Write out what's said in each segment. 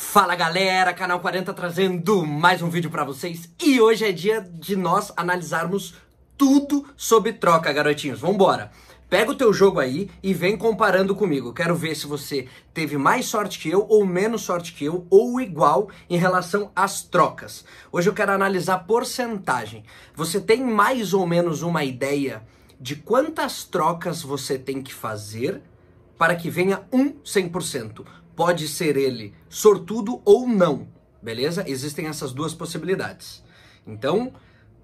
Fala galera, canal 40 trazendo mais um vídeo para vocês e hoje é dia de nós analisarmos tudo sobre troca, garotinhos. Vambora! Pega o teu jogo aí e vem comparando comigo. Quero ver se você teve mais sorte que eu ou menos sorte que eu ou igual em relação às trocas. Hoje eu quero analisar porcentagem. Você tem mais ou menos uma ideia de quantas trocas você tem que fazer para que venha um 100%? pode ser ele sortudo ou não, beleza? Existem essas duas possibilidades. Então,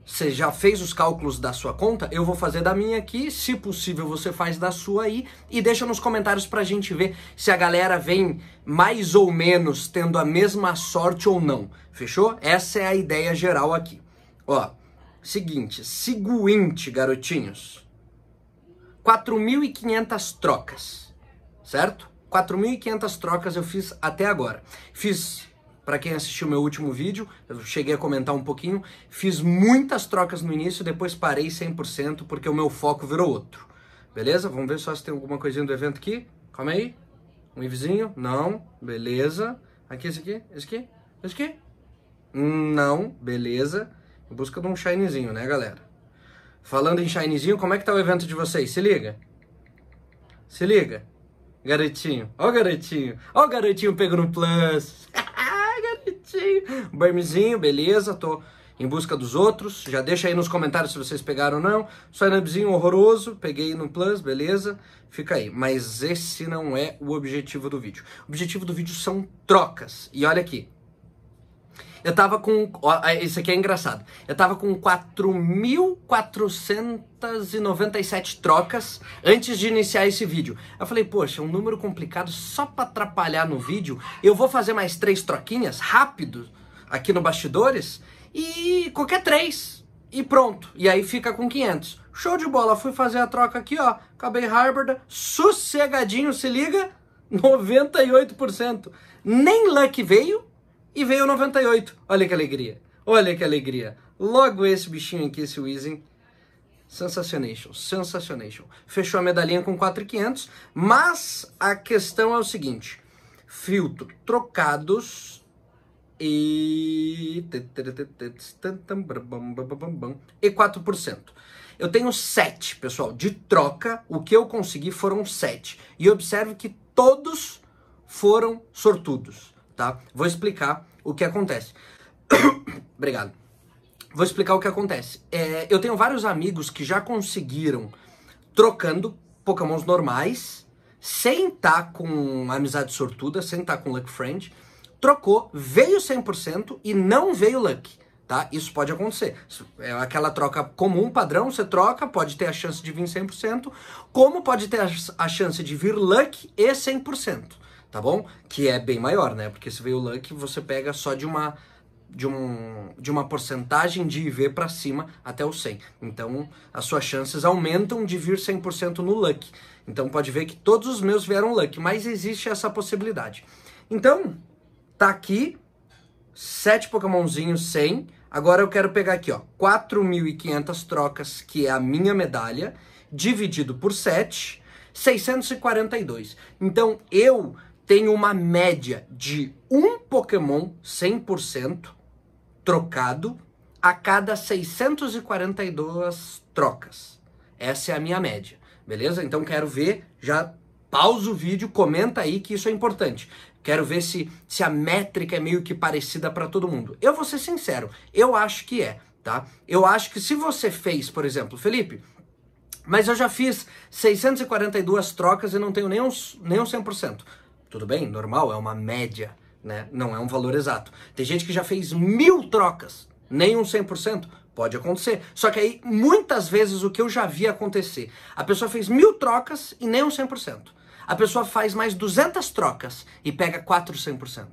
você já fez os cálculos da sua conta? Eu vou fazer da minha aqui. Se possível, você faz da sua aí. E deixa nos comentários pra gente ver se a galera vem mais ou menos tendo a mesma sorte ou não. Fechou? Essa é a ideia geral aqui. Ó, seguinte, seguinte, garotinhos. 4.500 trocas, certo? 4.500 trocas eu fiz até agora. Fiz, para quem assistiu meu último vídeo, eu cheguei a comentar um pouquinho, fiz muitas trocas no início, depois parei 100% porque o meu foco virou outro. Beleza? Vamos ver só se tem alguma coisinha do evento aqui. Calma aí. Um vizinho? Não. Beleza. Aqui, esse aqui? Esse aqui? Esse aqui? Não. Beleza. Em busca de um shinezinho, né, galera? Falando em shinezinho, como é que tá o evento de vocês? Se liga. Se liga. Garotinho, ó oh, garotinho, ó oh, garotinho pego no plus. Ah, garotinho. Bermezinho, beleza, tô em busca dos outros. Já deixa aí nos comentários se vocês pegaram ou não. Signupzinho horroroso, peguei no Plus, beleza? Fica aí. Mas esse não é o objetivo do vídeo. O objetivo do vídeo são trocas. E olha aqui, eu tava com. Ó, é, isso aqui é engraçado. Eu tava com 4.497 trocas antes de iniciar esse vídeo. Eu falei, poxa, é um número complicado só pra atrapalhar no vídeo. Eu vou fazer mais três troquinhas rápido aqui no bastidores e qualquer três. E pronto. E aí fica com 500. Show de bola. Fui fazer a troca aqui, ó. Acabei Harvard. Sossegadinho, se liga. 98%. Nem Luck veio e veio 98. Olha que alegria. Olha que alegria. Logo esse bichinho aqui, esse Weezing. Sensacionation, sensacionation. Fechou a medalhinha com 4,500, mas a questão é o seguinte. Filtro trocados e... e 4%. Eu tenho 7, pessoal. De troca, o que eu consegui foram 7. E observe que todos foram sortudos tá? Vou explicar o que acontece. Obrigado. Vou explicar o que acontece. É, eu tenho vários amigos que já conseguiram trocando pokémons normais, sem estar tá com amizade sortuda, sem estar tá com Luck Friend, trocou, veio 100% e não veio Luck tá? Isso pode acontecer. É aquela troca comum, padrão, você troca, pode ter a chance de vir 100%, como pode ter a chance de vir luck e 100% tá bom? Que é bem maior, né? Porque se veio o Luck, você pega só de uma de, um, de uma porcentagem de IV para cima até o 100. Então, as suas chances aumentam de vir 100% no Luck. Então, pode ver que todos os meus vieram Luck, mas existe essa possibilidade. Então, tá aqui, 7 Pokémonzinhos 100. Agora eu quero pegar aqui, ó, 4.500 trocas, que é a minha medalha, dividido por 7, 642. Então, eu tem uma média de um Pokémon 100% trocado a cada 642 trocas. Essa é a minha média, beleza? Então quero ver, já pausa o vídeo, comenta aí que isso é importante. Quero ver se, se a métrica é meio que parecida para todo mundo. Eu vou ser sincero, eu acho que é, tá? Eu acho que se você fez, por exemplo, Felipe, mas eu já fiz 642 trocas e não tenho nem, um nem um 100%. Tudo bem? Normal, é uma média, né? Não é um valor exato. Tem gente que já fez mil trocas, nem um 100%. Pode acontecer. Só que aí, muitas vezes, o que eu já vi acontecer. A pessoa fez mil trocas e nem um 100%. A pessoa faz mais 200 trocas e pega 400%.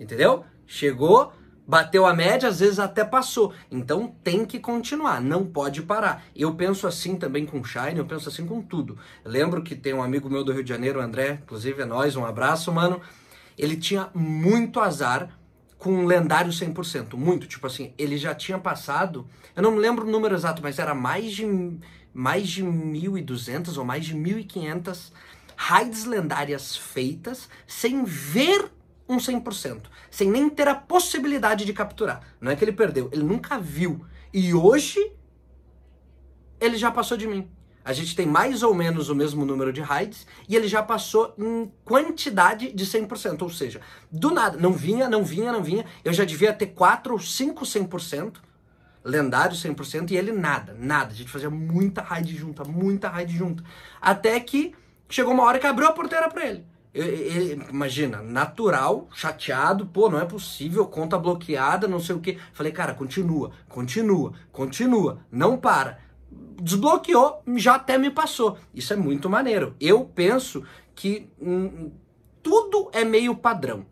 Entendeu? Chegou Bateu a média, às vezes até passou. Então tem que continuar, não pode parar. Eu penso assim também com Shine, eu penso assim com tudo. Eu lembro que tem um amigo meu do Rio de Janeiro, André, inclusive é nós, um abraço, mano. Ele tinha muito azar com um lendário 100%, muito, tipo assim, ele já tinha passado, eu não me lembro o número exato, mas era mais de mais de 1200 ou mais de 1500 raids lendárias feitas sem ver um 100%, sem nem ter a possibilidade de capturar. Não é que ele perdeu, ele nunca viu. E hoje, ele já passou de mim. A gente tem mais ou menos o mesmo número de raids e ele já passou em quantidade de 100%, ou seja, do nada, não vinha, não vinha, não vinha. Eu já devia ter 4 ou 5 100%, lendário 100% e ele nada, nada. A gente fazia muita raid junta, muita raid junta. Até que chegou uma hora que abriu a porteira para ele imagina, natural, chateado, pô, não é possível, conta bloqueada, não sei o que. Falei, cara, continua, continua, continua, não para. Desbloqueou, já até me passou. Isso é muito maneiro. Eu penso que hum, tudo é meio padrão.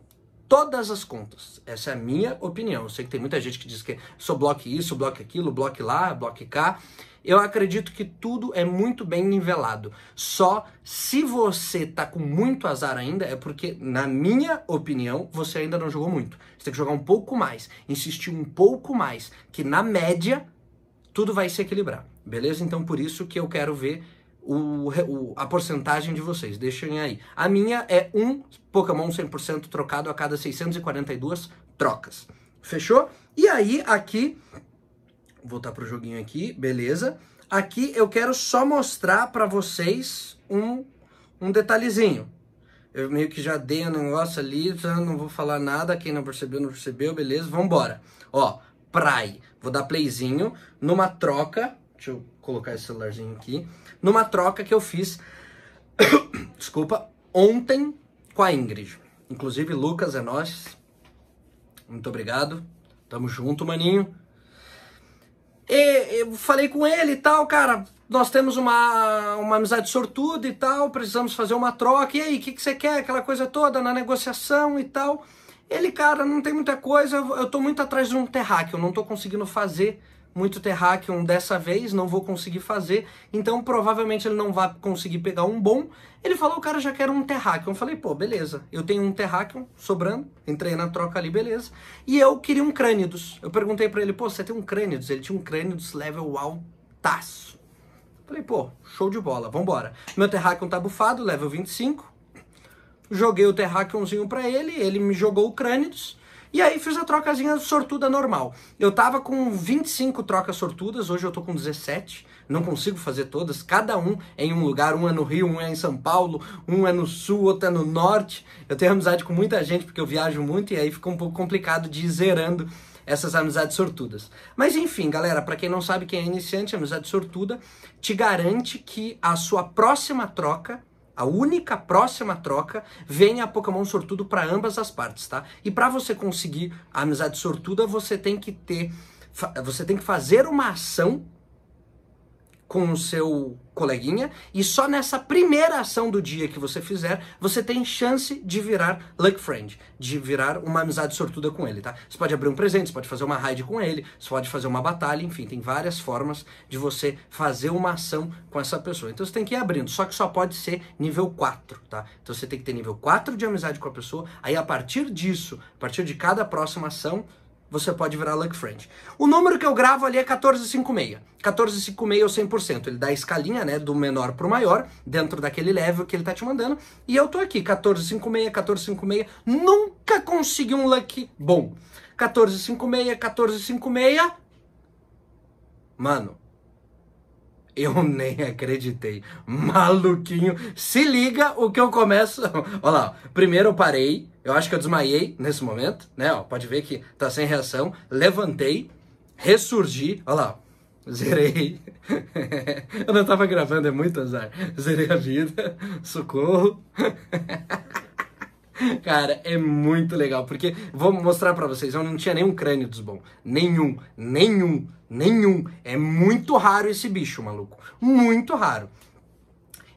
Todas as contas. Essa é a minha opinião. Eu sei que tem muita gente que diz que sou bloque isso, bloque aquilo, bloque lá, bloque cá. Eu acredito que tudo é muito bem nivelado. Só se você tá com muito azar ainda, é porque, na minha opinião, você ainda não jogou muito. Você tem que jogar um pouco mais, insistir um pouco mais, que na média tudo vai se equilibrar. Beleza? Então por isso que eu quero ver o, o, a porcentagem de vocês. Deixem aí. A minha é um Pokémon 100% trocado a cada 642 trocas. Fechou? E aí, aqui Voltar tá pro joguinho aqui, beleza. Aqui eu quero só mostrar para vocês um, um detalhezinho. Eu meio que já dei o um negócio ali, já tá? não vou falar nada. Quem não percebeu, não percebeu, beleza. Vambora. Ó, Prai. Vou dar playzinho numa troca. Deixa eu colocar esse celularzinho aqui. Numa troca que eu fiz, desculpa, ontem com a Ingrid. Inclusive, Lucas, é nós. Muito obrigado. Tamo junto, maninho. E, eu falei com ele e tal, cara, nós temos uma, uma amizade sortuda e tal, precisamos fazer uma troca. E aí, o que, que você quer? Aquela coisa toda na negociação e tal. Ele, cara, não tem muita coisa, eu tô muito atrás de um terráqueo, não tô conseguindo fazer muito Terrakion dessa vez, não vou conseguir fazer, então provavelmente ele não vai conseguir pegar um bom. Ele falou, o cara já quer um Terrakion. Eu falei, pô, beleza, eu tenho um Terrakion sobrando, entrei na troca ali, beleza. E eu queria um Crânidos. Eu perguntei para ele, pô, você tem um Crânidos? Ele tinha um Crânidos level altaço. falei, pô, show de bola, vambora. Meu Terrakion tá bufado, level 25. Joguei o Terrakionzinho pra ele, ele me jogou o Crânidos. E aí fiz a trocazinha sortuda normal. Eu tava com 25 trocas sortudas, hoje eu tô com 17. Não consigo fazer todas, cada um é em um lugar, um é no Rio, um é em São Paulo, um é no sul, outro é no norte. Eu tenho amizade com muita gente porque eu viajo muito e aí fica um pouco complicado de ir zerando essas amizades sortudas. Mas enfim, galera, para quem não sabe quem é iniciante, amizade sortuda te garante que a sua próxima troca a única próxima troca vem a Pokémon sortudo para ambas as partes, tá? E para você conseguir a amizade sortuda, você tem que ter você tem que fazer uma ação com o seu coleguinha e só nessa primeira ação do dia que você fizer, você tem chance de virar luck friend, de virar uma amizade sortuda com ele, tá? Você pode abrir um presente, você pode fazer uma raid com ele, você pode fazer uma batalha, enfim, tem várias formas de você fazer uma ação com essa pessoa. Então você tem que ir abrindo, só que só pode ser nível 4, tá? Então você tem que ter nível 4 de amizade com a pessoa, aí a partir disso, a partir de cada próxima ação, você pode virar Luck Friend. O número que eu gravo ali é 14,56. 14,56 é 100%. Ele dá a escalinha, né, do menor pro maior, dentro daquele level que ele tá te mandando. E eu tô aqui, 14,56, 14,56. Nunca consegui um Luck bom. 14,56, 14,56. Mano, eu nem acreditei. Maluquinho. Se liga o que eu começo. Olha lá. Primeiro eu parei. Eu acho que eu desmaiei nesse momento, né? Ó, pode ver que tá sem reação. Levantei. Ressurgi. Olha lá. Zerei. eu não tava gravando, é muito azar. Zerei a vida. Socorro. Cara, é muito legal, porque vou mostrar para vocês, eu não tinha nenhum crânio dos bom, Nenhum, nenhum, nenhum. É muito raro esse bicho, maluco. Muito raro.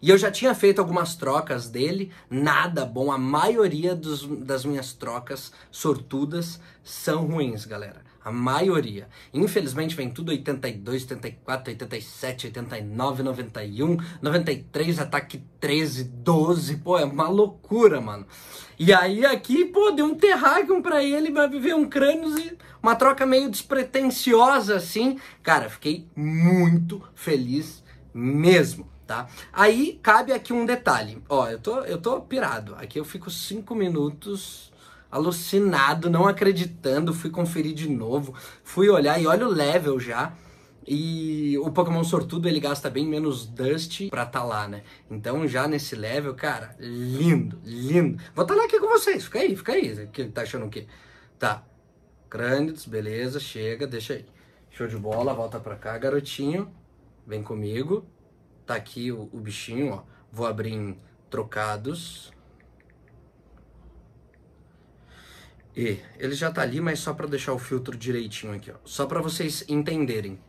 E eu já tinha feito algumas trocas dele, nada bom. A maioria dos, das minhas trocas sortudas são ruins, galera. A maioria. Infelizmente vem tudo 82, 84, 87, 89, 91, 93, ataque 13, 12. Pô, é uma loucura, mano. E aí aqui, pô, deu um terráqueo pra ele, vai viver um crânio e uma troca meio despretensiosa assim. Cara, fiquei muito feliz mesmo tá? Aí cabe aqui um detalhe. Ó, eu tô, eu tô pirado. Aqui eu fico cinco minutos alucinado, não acreditando, fui conferir de novo, fui olhar e olha o level já. E o Pokémon Sortudo ele gasta bem menos Dust pra tá lá, né? Então já nesse level, cara, lindo, lindo. Vou tá lá aqui com vocês, fica aí, fica aí. Que tá achando o quê? Tá. Crânidos, beleza, chega, deixa aí. Show de bola, volta pra cá, garotinho. Vem comigo. Tá aqui o, o bichinho, ó. Vou abrir em trocados. E ele já tá ali, mas só para deixar o filtro direitinho aqui, ó. Só para vocês entenderem.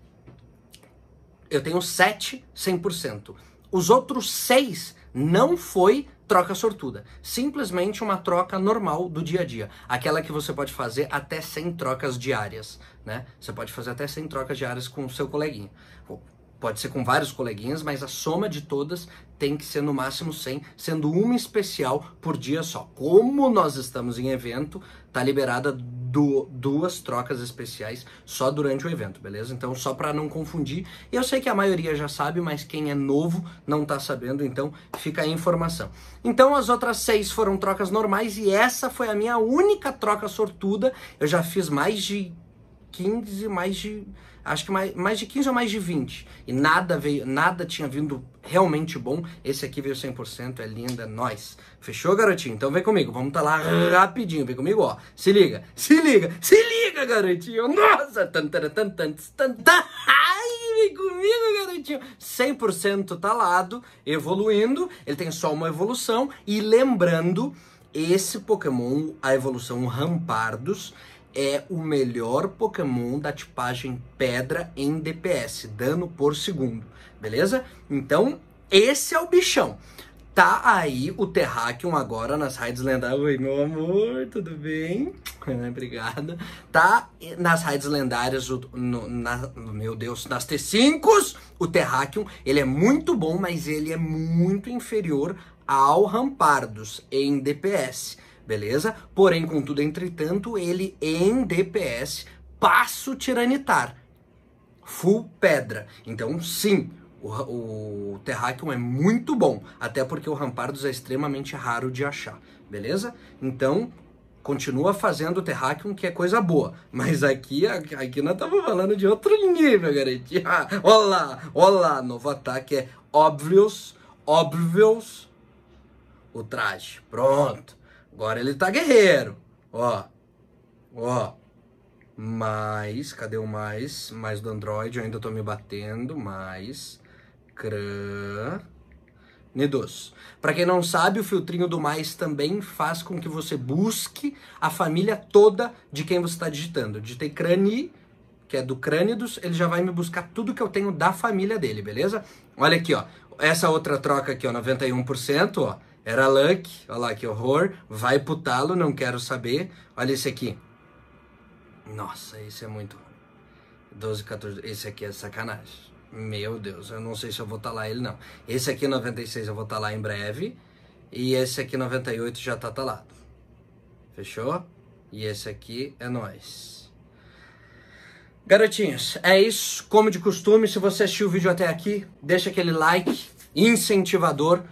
Eu tenho 7 100%. Os outros 6 não foi troca sortuda. Simplesmente uma troca normal do dia a dia. Aquela que você pode fazer até 100 trocas diárias, né? Você pode fazer até 100 trocas diárias com o seu coleguinha. Pode ser com vários coleguinhas, mas a soma de todas tem que ser no máximo 100, sendo uma especial por dia só. Como nós estamos em evento, tá liberada du duas trocas especiais só durante o evento, beleza? Então só para não confundir. eu sei que a maioria já sabe, mas quem é novo não tá sabendo, então fica a informação. Então as outras seis foram trocas normais e essa foi a minha única troca sortuda. Eu já fiz mais de 15, mais de. Acho que mais, mais de 15 ou mais de 20. E nada veio, nada tinha vindo realmente bom. Esse aqui veio 100%, é linda, é nós. Fechou, garotinho? Então vem comigo, vamos tá lá rapidinho. Vem comigo, ó. Se liga, se liga, se liga, garotinho. Nossa! Tantara, tantan, tantan. Ai, vem comigo, garotinho. 100% talado, evoluindo. Ele tem só uma evolução. E lembrando, esse Pokémon, a evolução Rampardos, é o melhor Pokémon da tipagem pedra em DPS, dano por segundo, beleza? Então, esse é o bichão. Tá aí o Terrakion agora nas raids lendárias. Oi, meu amor, tudo bem? Obrigada. Tá nas raids lendárias, no, na, meu Deus, nas T5s, o Terrakion, ele é muito bom, mas ele é muito inferior ao Rampardos em DPS beleza? Porém, contudo, entretanto, ele em DPS, passo tiranitar, full pedra. Então, sim, o, o Terrakion é muito bom, até porque o Rampardos é extremamente raro de achar, beleza? Então, continua fazendo o Terrakion, que é coisa boa. Mas aqui, aqui nós estamos falando de outro nível, garotinho. Ah, olá, olá, novo ataque é Obvious, Obvious, o traje, pronto. Agora ele tá guerreiro. Ó. Ó. Mais. Cadê o mais? Mais do Android. Eu ainda tô me batendo. Mais. Cran. Nedos. Para quem não sabe, o filtrinho do mais também faz com que você busque a família toda de quem você está digitando. digitei crani, que é do crânidos, ele já vai me buscar tudo que eu tenho da família dele, beleza? Olha aqui, ó. Essa outra troca aqui, ó, 91%, ó. Era Luck, olha lá que horror. Vai pro talo, não quero saber. Olha esse aqui. Nossa, esse é muito ruim. 12, 14, esse aqui é sacanagem. Meu Deus, eu não sei se eu vou talar tá ele não. Esse aqui 96 eu vou talar tá em breve. E esse aqui 98 já tá talado. Fechou? E esse aqui é nós. Garotinhos, é isso. Como de costume, se você assistiu o vídeo até aqui, deixa aquele like incentivador,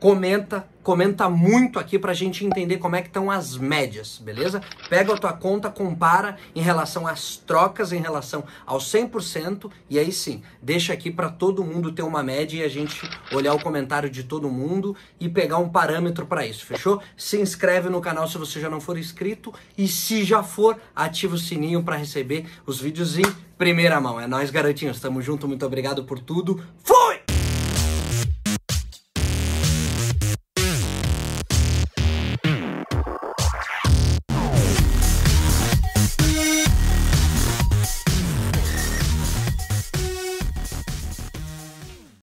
comenta, comenta muito aqui para a gente entender como é que estão as médias, beleza? Pega a tua conta, compara em relação às trocas, em relação aos 100% e aí sim, deixa aqui para todo mundo ter uma média e a gente olhar o comentário de todo mundo e pegar um parâmetro para isso, fechou? Se inscreve no canal se você já não for inscrito e se já for, ativa o sininho para receber os vídeos em primeira mão. É nós, garotinhos, tamo junto, muito obrigado por tudo. Fui!